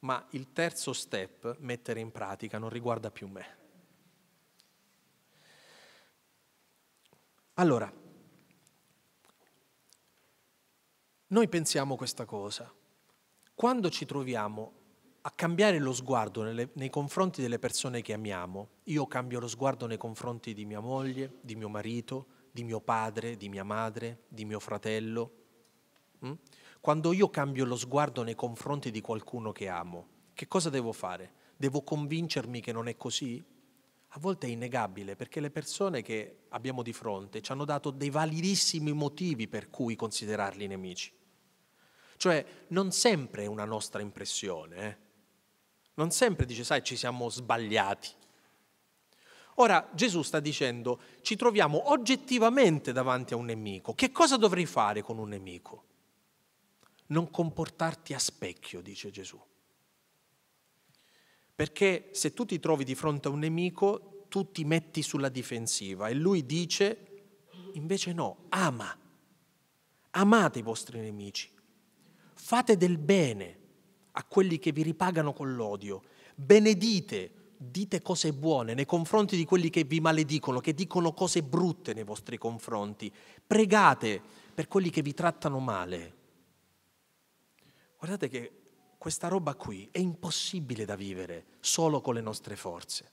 Ma il terzo step, mettere in pratica, non riguarda più me. Allora, noi pensiamo questa cosa. Quando ci troviamo a cambiare lo sguardo nelle, nei confronti delle persone che amiamo. Io cambio lo sguardo nei confronti di mia moglie, di mio marito, di mio padre, di mia madre, di mio fratello. Mm? Quando io cambio lo sguardo nei confronti di qualcuno che amo, che cosa devo fare? Devo convincermi che non è così? A volte è innegabile perché le persone che abbiamo di fronte ci hanno dato dei validissimi motivi per cui considerarli nemici. Cioè, non sempre è una nostra impressione. Eh? Non sempre dice, sai, ci siamo sbagliati. Ora Gesù sta dicendo, ci troviamo oggettivamente davanti a un nemico. Che cosa dovrei fare con un nemico? Non comportarti a specchio, dice Gesù. Perché se tu ti trovi di fronte a un nemico, tu ti metti sulla difensiva e lui dice, invece no, ama, amate i vostri nemici, fate del bene a quelli che vi ripagano con l'odio. Benedite, dite cose buone nei confronti di quelli che vi maledicono, che dicono cose brutte nei vostri confronti. Pregate per quelli che vi trattano male. Guardate che questa roba qui è impossibile da vivere solo con le nostre forze.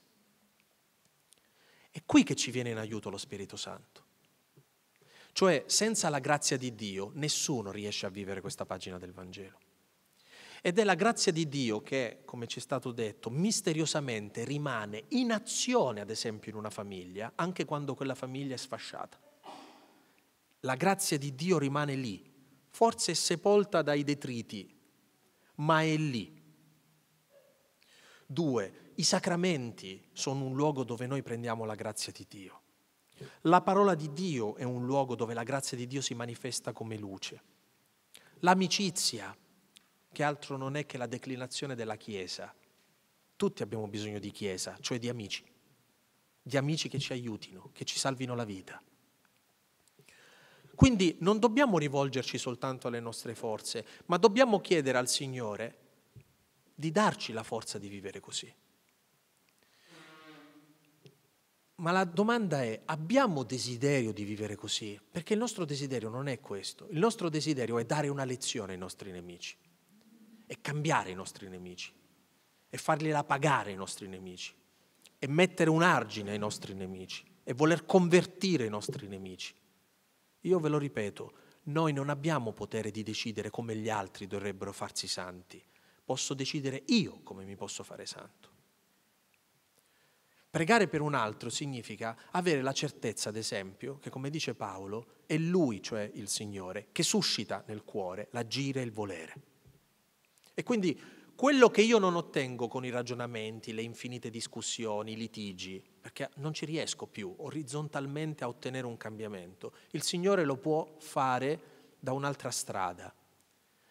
È qui che ci viene in aiuto lo Spirito Santo. Cioè, senza la grazia di Dio, nessuno riesce a vivere questa pagina del Vangelo. Ed è la grazia di Dio che, come ci è stato detto, misteriosamente rimane in azione, ad esempio, in una famiglia, anche quando quella famiglia è sfasciata. La grazia di Dio rimane lì, forse è sepolta dai detriti, ma è lì. Due, i sacramenti sono un luogo dove noi prendiamo la grazia di Dio. La parola di Dio è un luogo dove la grazia di Dio si manifesta come luce. L'amicizia che altro non è che la declinazione della Chiesa. Tutti abbiamo bisogno di Chiesa, cioè di amici, di amici che ci aiutino, che ci salvino la vita. Quindi non dobbiamo rivolgerci soltanto alle nostre forze, ma dobbiamo chiedere al Signore di darci la forza di vivere così. Ma la domanda è, abbiamo desiderio di vivere così? Perché il nostro desiderio non è questo, il nostro desiderio è dare una lezione ai nostri nemici e cambiare i nostri nemici, è fargliela pagare i nostri nemici, e mettere un argine ai nostri nemici, e voler convertire i nostri nemici. Io ve lo ripeto, noi non abbiamo potere di decidere come gli altri dovrebbero farsi santi, posso decidere io come mi posso fare santo. Pregare per un altro significa avere la certezza, ad esempio, che come dice Paolo, è Lui, cioè il Signore, che suscita nel cuore l'agire e il volere. E quindi quello che io non ottengo con i ragionamenti, le infinite discussioni, i litigi, perché non ci riesco più orizzontalmente a ottenere un cambiamento, il Signore lo può fare da un'altra strada.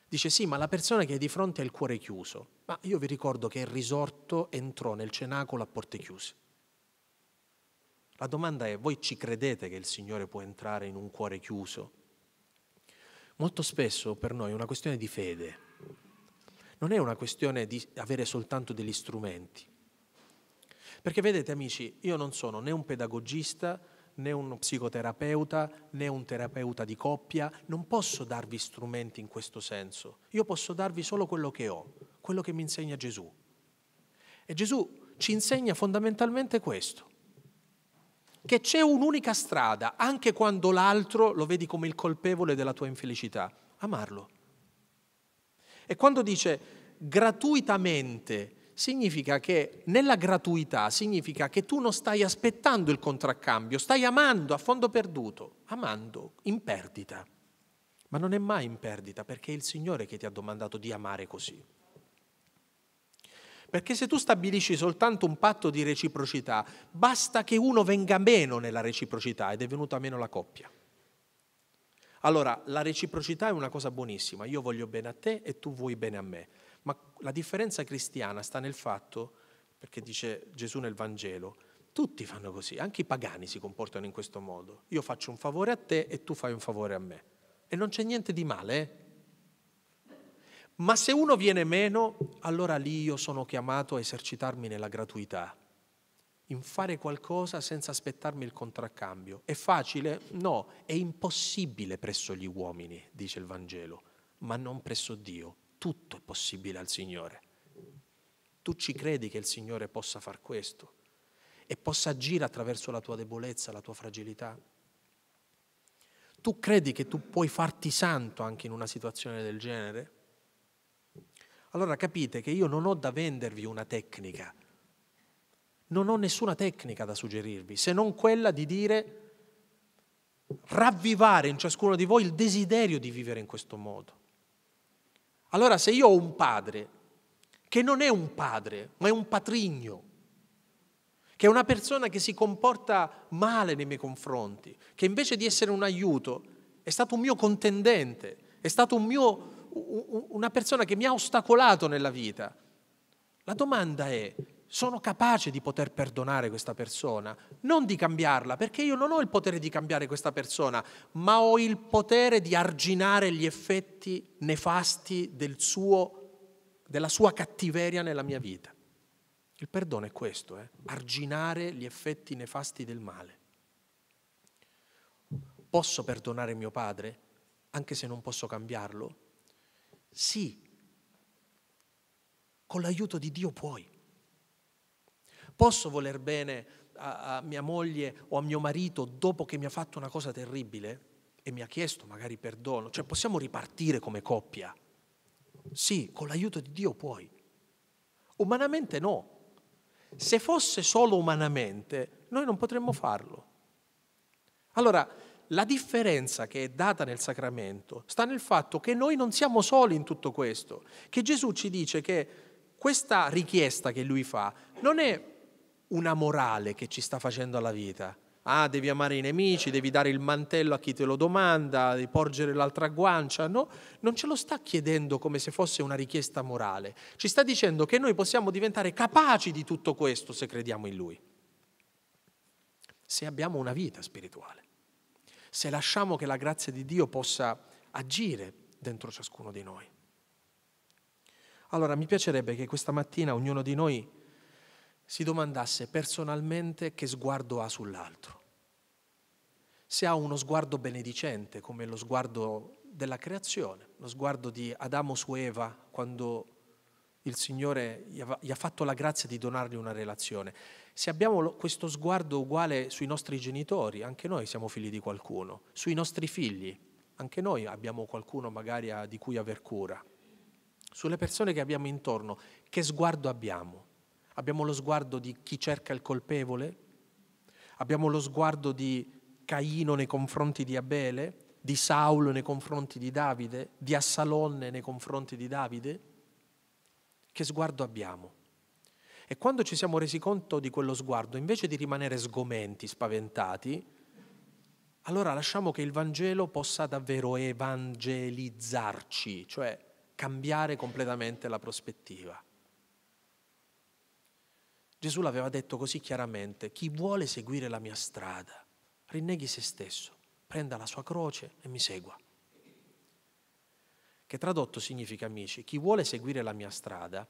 Dice sì, ma la persona che è di fronte ha il cuore chiuso, ma io vi ricordo che il risorto entrò nel cenacolo a porte chiuse. La domanda è, voi ci credete che il Signore può entrare in un cuore chiuso? Molto spesso per noi è una questione di fede non è una questione di avere soltanto degli strumenti. Perché vedete amici, io non sono né un pedagogista, né un psicoterapeuta, né un terapeuta di coppia, non posso darvi strumenti in questo senso. Io posso darvi solo quello che ho, quello che mi insegna Gesù. E Gesù ci insegna fondamentalmente questo, che c'è un'unica strada, anche quando l'altro lo vedi come il colpevole della tua infelicità, amarlo. E quando dice gratuitamente, significa che nella gratuità significa che tu non stai aspettando il contraccambio, stai amando a fondo perduto, amando in perdita. Ma non è mai in perdita perché è il Signore che ti ha domandato di amare così. Perché se tu stabilisci soltanto un patto di reciprocità, basta che uno venga meno nella reciprocità ed è venuta meno la coppia. Allora, la reciprocità è una cosa buonissima, io voglio bene a te e tu vuoi bene a me, ma la differenza cristiana sta nel fatto, perché dice Gesù nel Vangelo, tutti fanno così, anche i pagani si comportano in questo modo, io faccio un favore a te e tu fai un favore a me. E non c'è niente di male, eh? Ma se uno viene meno, allora lì io sono chiamato a esercitarmi nella gratuità in fare qualcosa senza aspettarmi il contraccambio. È facile? No, è impossibile presso gli uomini, dice il Vangelo, ma non presso Dio. Tutto è possibile al Signore. Tu ci credi che il Signore possa far questo e possa agire attraverso la tua debolezza, la tua fragilità? Tu credi che tu puoi farti santo anche in una situazione del genere? Allora capite che io non ho da vendervi una tecnica, non ho nessuna tecnica da suggerirvi se non quella di dire ravvivare in ciascuno di voi il desiderio di vivere in questo modo. Allora se io ho un padre che non è un padre, ma è un patrigno, che è una persona che si comporta male nei miei confronti, che invece di essere un aiuto è stato un mio contendente, è stato un una persona che mi ha ostacolato nella vita, la domanda è sono capace di poter perdonare questa persona, non di cambiarla, perché io non ho il potere di cambiare questa persona, ma ho il potere di arginare gli effetti nefasti del suo, della sua cattiveria nella mia vita. Il perdono è questo, eh? arginare gli effetti nefasti del male. Posso perdonare mio padre, anche se non posso cambiarlo? Sì, con l'aiuto di Dio puoi. Posso voler bene a, a mia moglie o a mio marito dopo che mi ha fatto una cosa terribile e mi ha chiesto magari perdono? Cioè possiamo ripartire come coppia? Sì, con l'aiuto di Dio puoi. Umanamente no. Se fosse solo umanamente, noi non potremmo farlo. Allora, la differenza che è data nel sacramento sta nel fatto che noi non siamo soli in tutto questo, che Gesù ci dice che questa richiesta che lui fa non è una morale che ci sta facendo alla vita. Ah, devi amare i nemici, devi dare il mantello a chi te lo domanda, devi porgere l'altra guancia. No, non ce lo sta chiedendo come se fosse una richiesta morale. Ci sta dicendo che noi possiamo diventare capaci di tutto questo se crediamo in Lui. Se abbiamo una vita spirituale, se lasciamo che la grazia di Dio possa agire dentro ciascuno di noi. Allora mi piacerebbe che questa mattina ognuno di noi si domandasse personalmente che sguardo ha sull'altro. Se ha uno sguardo benedicente, come lo sguardo della creazione, lo sguardo di Adamo su Eva quando il Signore gli ha fatto la grazia di donargli una relazione. Se abbiamo questo sguardo uguale sui nostri genitori, anche noi siamo figli di qualcuno, sui nostri figli, anche noi abbiamo qualcuno magari di cui aver cura, sulle persone che abbiamo intorno, che sguardo abbiamo? abbiamo lo sguardo di chi cerca il colpevole, abbiamo lo sguardo di Caino nei confronti di Abele, di Saulo nei confronti di Davide, di Assalonne nei confronti di Davide? Che sguardo abbiamo? E quando ci siamo resi conto di quello sguardo, invece di rimanere sgomenti, spaventati, allora lasciamo che il Vangelo possa davvero evangelizzarci, cioè cambiare completamente la prospettiva. Gesù l'aveva detto così chiaramente, chi vuole seguire la mia strada, rinneghi se stesso, prenda la sua croce e mi segua. Che tradotto significa, amici, chi vuole seguire la mia strada,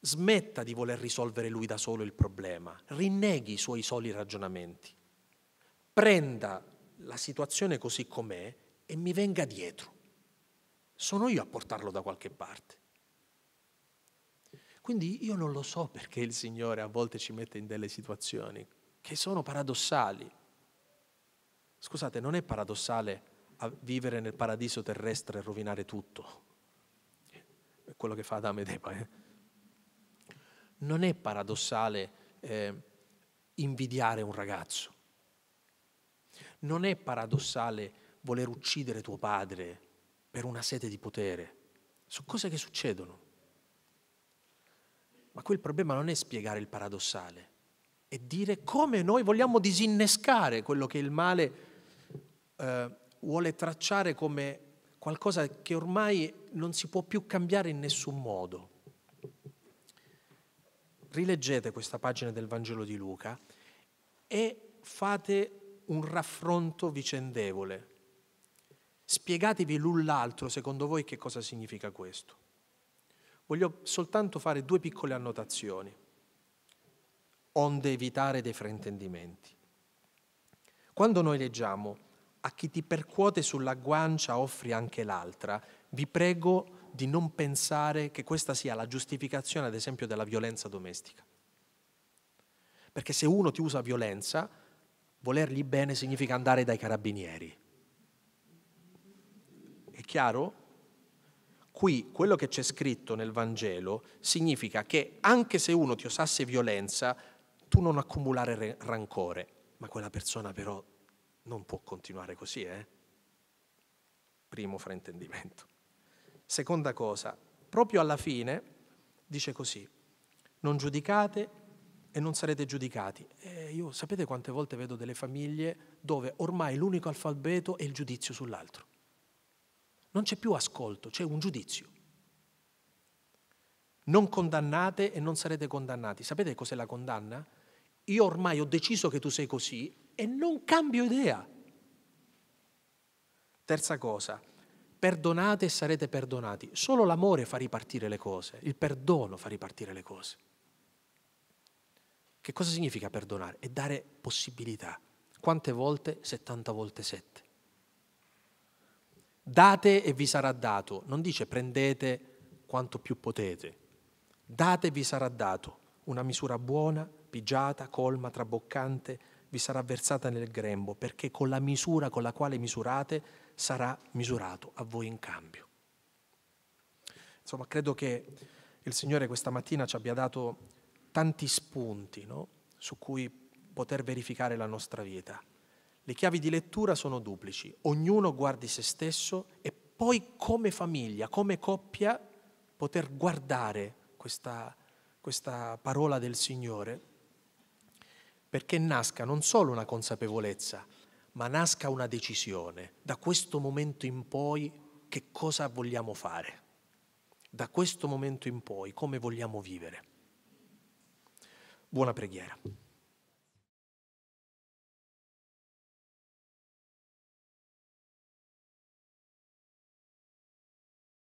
smetta di voler risolvere lui da solo il problema, rinneghi i suoi soli ragionamenti, prenda la situazione così com'è e mi venga dietro. Sono io a portarlo da qualche parte. Quindi io non lo so perché il Signore a volte ci mette in delle situazioni che sono paradossali. Scusate, non è paradossale vivere nel paradiso terrestre e rovinare tutto. È quello che fa Adamo ed Eva. Eh? Non è paradossale eh, invidiare un ragazzo. Non è paradossale voler uccidere tuo padre per una sete di potere. Sono cose che succedono. Ma qui il problema non è spiegare il paradossale, è dire come noi vogliamo disinnescare quello che il male eh, vuole tracciare come qualcosa che ormai non si può più cambiare in nessun modo. Rileggete questa pagina del Vangelo di Luca e fate un raffronto vicendevole. Spiegatevi l'un l'altro secondo voi che cosa significa questo. Voglio soltanto fare due piccole annotazioni, onde evitare dei fraintendimenti. Quando noi leggiamo a chi ti percuote sulla guancia offri anche l'altra, vi prego di non pensare che questa sia la giustificazione, ad esempio, della violenza domestica. Perché se uno ti usa violenza, volergli bene significa andare dai carabinieri. È chiaro? Qui quello che c'è scritto nel Vangelo significa che anche se uno ti osasse violenza, tu non accumulare rancore, ma quella persona però non può continuare così, eh? Primo fraintendimento. Seconda cosa, proprio alla fine dice così, non giudicate e non sarete giudicati. E eh, io sapete quante volte vedo delle famiglie dove ormai l'unico alfabeto è il giudizio sull'altro. Non c'è più ascolto, c'è un giudizio. Non condannate e non sarete condannati. Sapete cos'è la condanna? Io ormai ho deciso che tu sei così e non cambio idea. Terza cosa, perdonate e sarete perdonati. Solo l'amore fa ripartire le cose, il perdono fa ripartire le cose. Che cosa significa perdonare? È dare possibilità. Quante volte? 70 volte 7. Date e vi sarà dato. Non dice prendete quanto più potete. Date e vi sarà dato. Una misura buona, pigiata, colma, traboccante, vi sarà versata nel grembo, perché con la misura con la quale misurate sarà misurato a voi in cambio. Insomma, credo che il Signore questa mattina ci abbia dato tanti spunti no? su cui poter verificare la nostra vita. Le chiavi di lettura sono duplici. Ognuno guardi se stesso e poi come famiglia, come coppia, poter guardare questa, questa parola del Signore perché nasca non solo una consapevolezza, ma nasca una decisione. Da questo momento in poi che cosa vogliamo fare? Da questo momento in poi come vogliamo vivere? Buona preghiera.